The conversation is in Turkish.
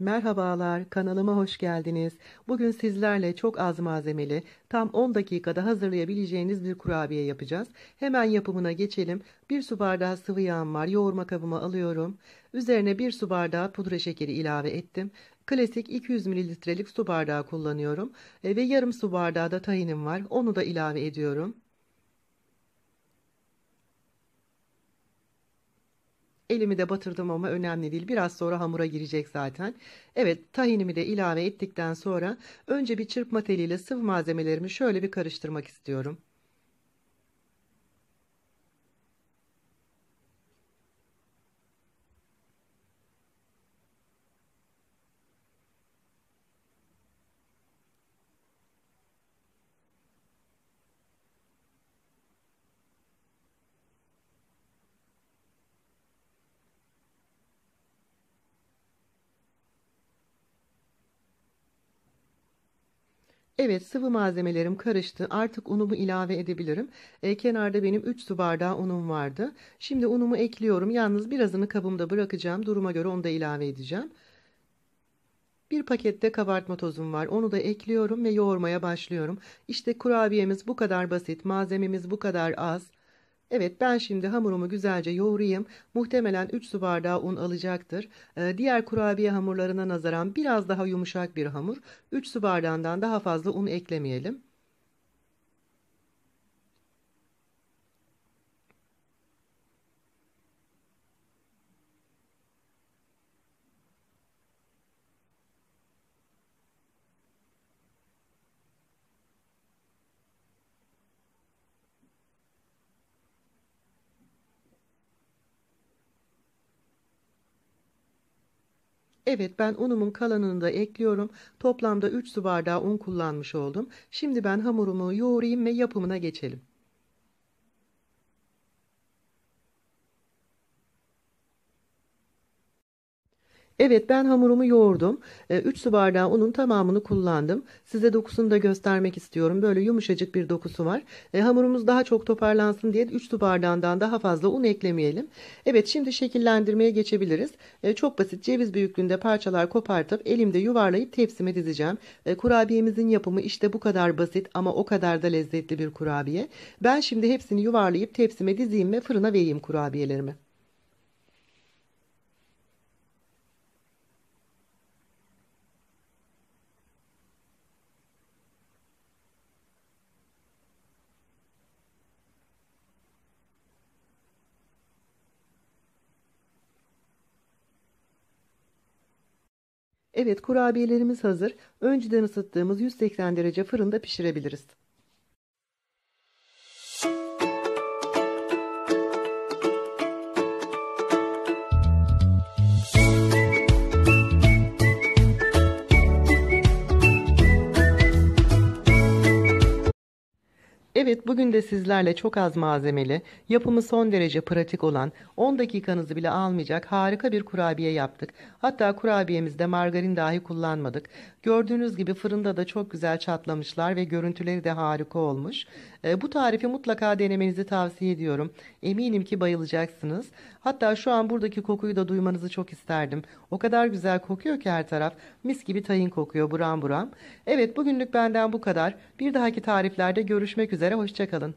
Merhabalar, kanalıma hoş geldiniz. Bugün sizlerle çok az malzemeli, tam 10 dakikada hazırlayabileceğiniz bir kurabiye yapacağız. Hemen yapımına geçelim. Bir su bardağı sıvı yağım var, yoğurma kabıma alıyorum. Üzerine bir su bardağı pudra şekeri ilave ettim. Klasik 200 mililitrelik su bardağı kullanıyorum. E, ve yarım su bardağı da tahinim var, onu da ilave ediyorum. Elimi de batırdım ama önemli değil. Biraz sonra hamura girecek zaten. Evet tahinimi de ilave ettikten sonra önce bir çırpma teliyle sıvı malzemelerimi şöyle bir karıştırmak istiyorum. Evet sıvı malzemelerim karıştı. Artık unumu ilave edebilirim. E, kenarda benim 3 su bardağı unum vardı. Şimdi unumu ekliyorum. Yalnız birazını kabımda bırakacağım. Duruma göre onu da ilave edeceğim. Bir pakette kabartma tozum var. Onu da ekliyorum ve yoğurmaya başlıyorum. İşte kurabiyemiz bu kadar basit. Malzememiz bu kadar az. Evet ben şimdi hamurumu güzelce yoğurayım. Muhtemelen 3 su bardağı un alacaktır. Ee, diğer kurabiye hamurlarına nazaran biraz daha yumuşak bir hamur. 3 su bardağından daha fazla un eklemeyelim. Evet ben unumun kalanını da ekliyorum. Toplamda 3 su bardağı un kullanmış oldum. Şimdi ben hamurumu yoğurayım ve yapımına geçelim. Evet ben hamurumu yoğurdum. 3 ee, su bardağı unun tamamını kullandım. Size dokusunu da göstermek istiyorum. Böyle yumuşacık bir dokusu var. Ee, hamurumuz daha çok toparlansın diye 3 su bardağından daha fazla un eklemeyelim. Evet şimdi şekillendirmeye geçebiliriz. Ee, çok basit ceviz büyüklüğünde parçalar kopartıp elimde yuvarlayıp tepsime dizeceğim. kurabiyemizin yapımı işte bu kadar basit ama o kadar da lezzetli bir kurabiye. Ben şimdi hepsini yuvarlayıp tepsime dizeyim ve fırına vereyim kurabiyelerimi. Evet kurabiyelerimiz hazır. Önceden ısıttığımız 180 derece fırında pişirebiliriz. Bugün de sizlerle çok az malzemeli, yapımı son derece pratik olan, 10 dakikanızı bile almayacak harika bir kurabiye yaptık. Hatta kurabiyemizde margarin dahi kullanmadık. Gördüğünüz gibi fırında da çok güzel çatlamışlar ve görüntüleri de harika olmuş. E, bu tarifi mutlaka denemenizi tavsiye ediyorum. Eminim ki bayılacaksınız. Hatta şu an buradaki kokuyu da duymanızı çok isterdim. O kadar güzel kokuyor ki her taraf. Mis gibi tayin kokuyor buram buram. Evet bugünlük benden bu kadar. Bir dahaki tariflerde görüşmek üzere. Hoşçakalın. Hoşçakalın.